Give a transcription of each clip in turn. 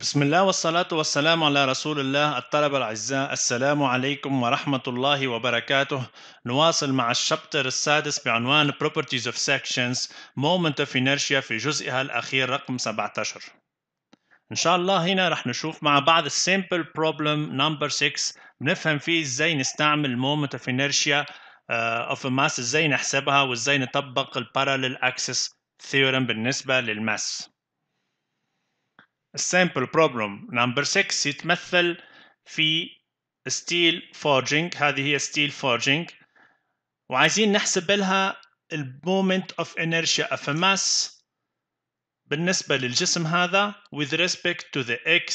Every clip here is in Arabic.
بسم الله والصلاة والسلام على رسول الله الطلبة الأعزاء السلام عليكم ورحمة الله وبركاته نواصل مع الشابتر السادس بعنوان Properties of Sections Moment of Inertia في جزئها الأخير رقم 17 إن شاء الله هنا رح نشوف مع بعض Simple Problem Number 6 بنفهم فيه إزاي نستعمل Moment of Inertia آه، of a Mass إزاي نحسبها وإزاي نطبق Parallel Axis Theorem بالنسبة للماس السامبل بروبلم نمبر 6 يتمثل في ستيل فورجينج هذه هي ستيل فورجينج وعايزين نحسب لها المومنت اوف انرشيا اف ماس بالنسبة للجسم هذا with respect to the x,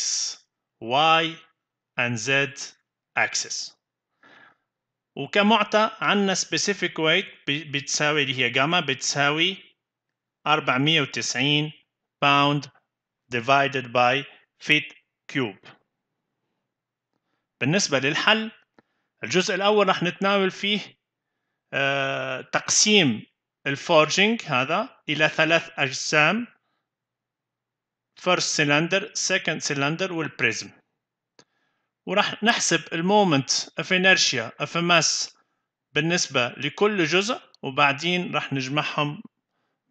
y and z axis وكمعطى عندنا specific weight بتساوي اللي هي جاما بتساوي 490 باوند divided by feet cube بالنسبة للحل الجزء الأول رح نتناول فيه آه، تقسيم الفورجينج هذا إلى ثلاث أجسام first cylinder second cylinder والبريزم وراح نحسب المومنت of inertia of mass بالنسبة لكل جزء وبعدين راح نجمعهم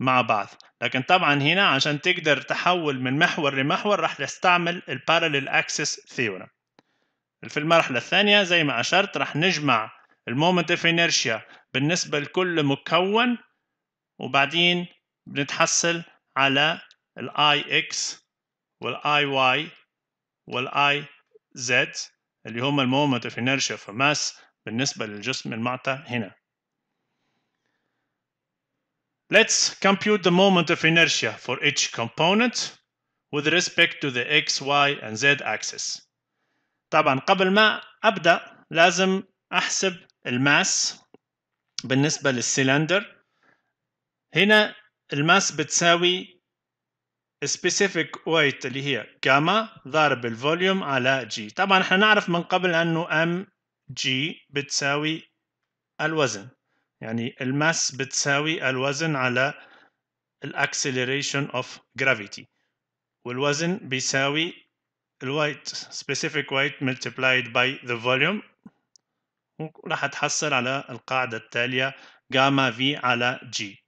مع بعض لكن طبعا هنا عشان تقدر تحول من محور لمحور راح ال البارالل اكسس ثيورم في المرحلة الثانية زي ما أشرت راح نجمع المومنت اوف انيرشيا بالنسبة لكل مكون وبعدين بنتحصل على الاي اكس والاي واي والاي زد اللي هما المومنت اوف انيرشيا في ماس بالنسبة للجسم المعطى هنا Let's compute the moment of inertia for each component with respect to the x, y and z axis. طبعا قبل ما أبدأ لازم أحسب الماس بالنسبة للسيلندر. هنا الماس بتساوي specific weight اللي هي gamma ضرب الفوليوم على g. طبعا احنا نعرف من قبل انه mg بتساوي الوزن يعني الماس بتساوي الوزن على الاكسلريشن اوف جرافيتي والوزن بيساوي الويت specific weight multiplied by the volume وراح تحصل على القاعدة التالية جاما في على جي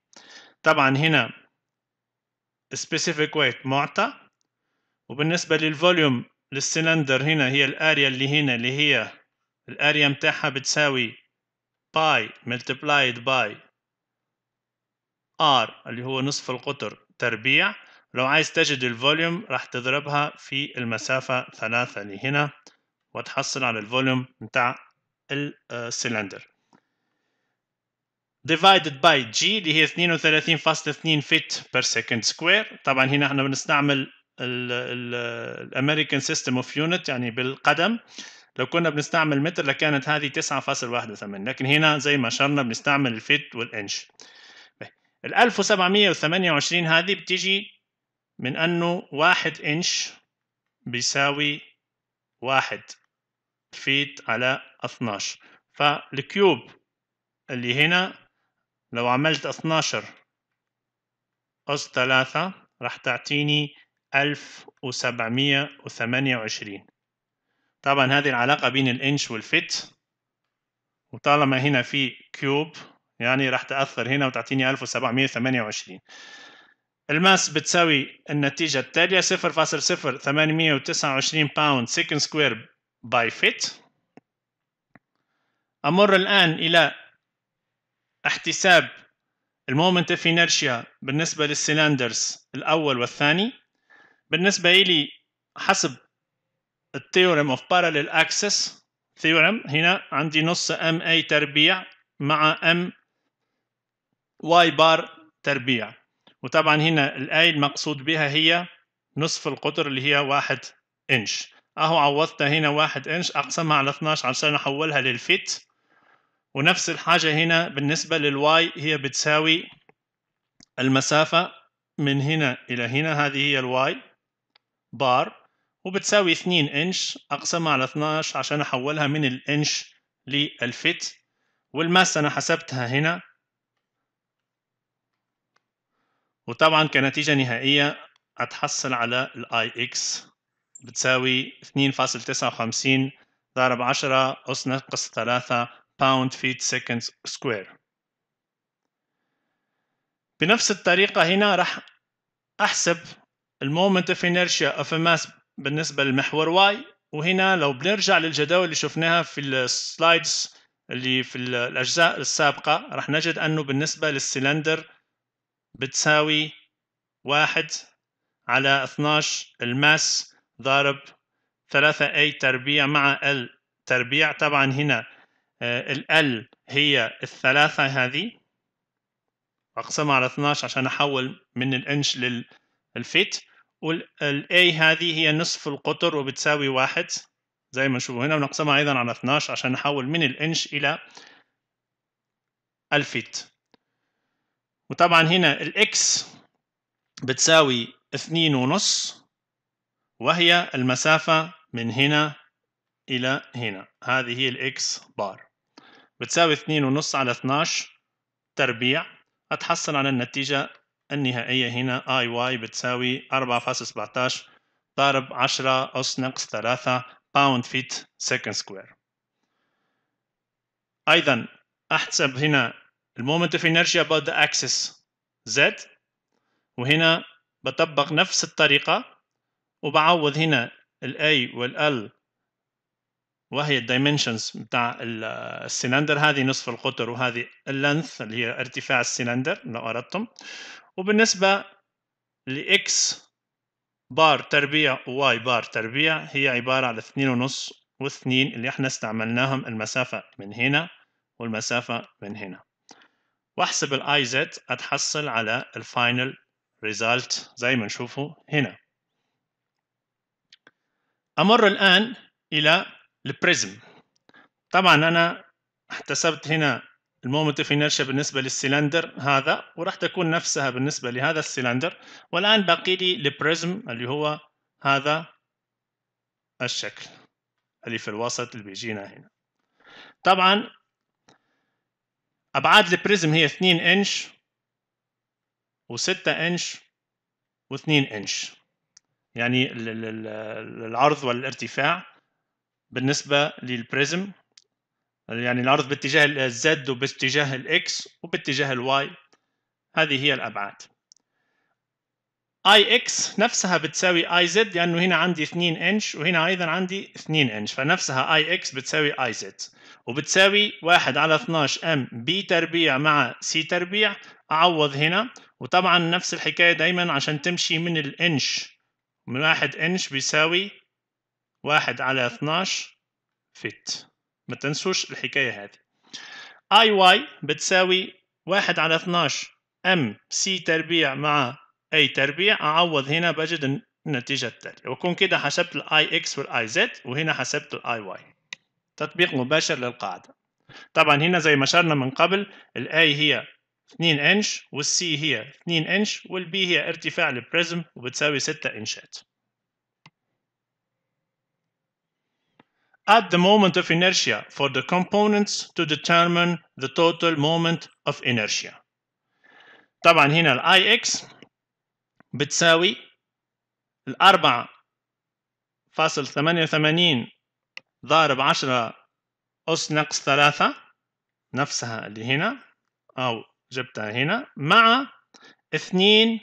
طبعا هنا specific weight معطى وبالنسبة للفوليوم للسلندر هنا هي الاريا اللي هنا اللي هي الاريا متاعها بتساوي باي ملتبلايد باي ار اللي هو نصف القطر تربيع لو عايز تجد الفوليوم راح تضربها في المسافة ثلاثة اللي هنا وتحصل على الفوليوم بتاع السلندر آه، divided by g اللي هي 32.2 فت per second square طبعا هنا احنا بنستعمل الامريكان سيستم اوف يونت يعني بالقدم لو كنا بنستعمل متر لكانت هذه 9.81 لكن هنا زي ما شرنا بنستعمل الفيت والإنش طيب، ال 1728 هذه بتيجي من أنه واحد إنش بيساوي واحد فيت على 12 فالكيوب اللي هنا لو عملت 12 أس 3 راح تعطيني 1728 طبعا هذه العلاقة بين الانش والفت وطالما هنا في كيوب يعني راح تأثر هنا وتعطيني 1728 الماس بتساوي النتيجة التالية 0.0829 باوند سكند سكوير باي فت أمر الآن إلى احتساب المومنت اف انرشيا بالنسبة للسيلندرز الأول والثاني بالنسبة إلي حسب الثيورم اوف بارلل اكسس ثيورم هنا عندي نص ام اي تربيع مع ام واي بار تربيع وطبعا هنا الاي المقصود بها هي نصف القطر اللي هي واحد انش اهو عوضتها هنا واحد انش اقسمها على 12 عشان احولها للفيت ونفس الحاجة هنا بالنسبة للواي هي بتساوي المسافة من هنا إلى هنا هذه هي الواي بار وبتساوي 2 انش اقسمها على 12 عشان احولها من الانش للفت والماس انا حسبتها هنا وطبعا كنتيجة نهائية هتحصل على الاي اكس بتساوي 2.59 ضرب 10 أس ناقص 3 باوند فيت سكند سكوير بنفس الطريقة هنا راح أحسب المومنت اوف انرشيا اوف ماس بالنسبه للمحور واي وهنا لو بنرجع للجداول اللي شفناها في السلايدز اللي في الاجزاء السابقه راح نجد انه بالنسبه للسلندر بتساوي واحد على 12 الماس ضارب 3 A تربيع مع ال تربيع طبعا هنا آه، ال L هي الثلاثة هذه أقسمها على 12 عشان أحول من الإنش للفيت والـ A هذه هي نصف القطر وبتساوي واحد زي ما نشوفه هنا ونقسمها ايضا على 12 عشان نحول من الانش الى الفيت وطبعا هنا الـ X بتساوي اثنين ونص وهي المسافة من هنا إلى هنا هذه هي الـ X بار بتساوي اثنين ونص على 12 تربيع أتحصل على النتيجة النهائية هنا اي واي بتساوي 4.17 ضرب 10 أس ناقص 3 باوند فيت سكند سكوير أيضا أحسب هنا المومنت اوف انرجيا about the axis z وهنا بطبق نفس الطريقة وبعوض هنا ال A وال L وهي الدايمنشنز بتاع السلندر هذه نصف القطر وهذه اللنث اللي هي ارتفاع السلندر لو أردتم وبالنسبة لإكس بار تربيع وواي بار تربيع هي عبارة على اثنين ونص واثنين اللي احنا استعملناهم المسافة من هنا والمسافة من هنا واحسب الاي زد اتحصل على الفاينل ريزالت زي ما نشوفه هنا امر الان الى البريزم طبعا انا احتسبت هنا المومنت اوف انرشيا بالنسبه للسلندر هذا وراح تكون نفسها بالنسبه لهذا السلندر والان باقي لي البريزم اللي هو هذا الشكل اللي في الوسط اللي بيجينا هنا طبعا ابعاد البريزم هي 2 انش و6 انش و2 انش يعني العرض والارتفاع بالنسبه للبريزم يعني الارض باتجاه الزد وباتجاه الاكس وباتجاه الواي هذه هي الابعاد اي اكس نفسها بتساوي اي زد لانه هنا عندي 2 انش وهنا ايضا عندي 2 انش فنفسها اي اكس بتساوي اي زد وبتساوي 1 على 12 ام بي تربيع مع سي تربيع اعوض هنا وطبعا نفس الحكايه دايما عشان تمشي من الانش من 1 انش بيساوي 1 على 12 فت ما تنسوش الحكايه هذه اي واي بتساوي واحد على 12 ام سي تربيع مع اي تربيع اعوض هنا بجد النتيجه التاليه وكون كده حسبت الاي اكس والاي زد وهنا حسبت الاي واي تطبيق مباشر للقاعده طبعا هنا زي ما شرنا من قبل الاي هي 2 انش والسي هي 2 انش والبي هي ارتفاع البريزم وبتساوي 6 انشات at the moment of inertia for the components to determine the total moment of inertia. طبعا هنا الـ Ix بتساوي ال 4.88 ضارب 10 أس ناقص 3 نفسها اللي هنا أو جبتها هنا مع 2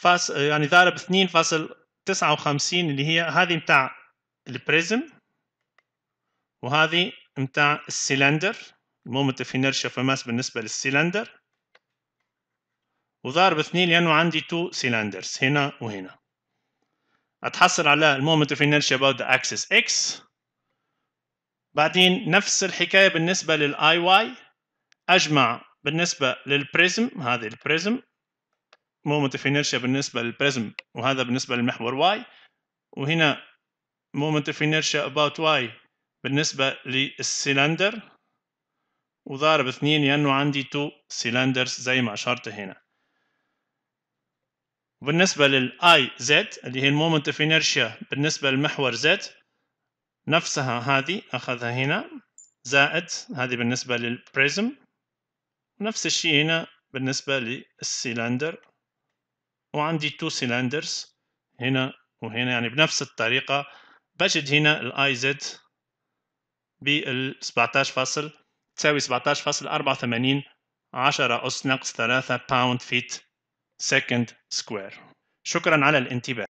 فاصل يعني ضارب 2.59 اللي هي هذه بتاع البريزم وهذه متاع السلندر المومنت اوف انرشيا اوف ماس بالنسبه للسلندر وضارب اثنين لانه عندي تو سلندرز هنا وهنا اتحصل على المومنت اوف انرشيا about the axis x بعدين نفس الحكايه بالنسبه للاي واي اجمع بالنسبه للبريزم هذه البريزم مومنت اوف انرشيا بالنسبه للبريزم وهذا بالنسبه للمحور واي وهنا مومنت اوف انيرشيا اباوت واي بالنسبة للسيلندر وضارب اثنين لأنه عندي تو سيلندرز زي ما أشرت هنا وبالنسبة I زد اللي هي المومنت اوف انيرشيا بالنسبة للمحور زد نفسها هذه أخذها هنا زائد هذه بالنسبة للبريزم نفس الشيء هنا بالنسبة للسيلندر وعندي تو سيلندرز هنا وهنا يعني بنفس الطريقة بجد هنا الاي زد بال 17 فاصل تساوي 17 فاصل 84 10 أس ناقص 3 باوند فيت سكند سكوير شكرا على الانتباه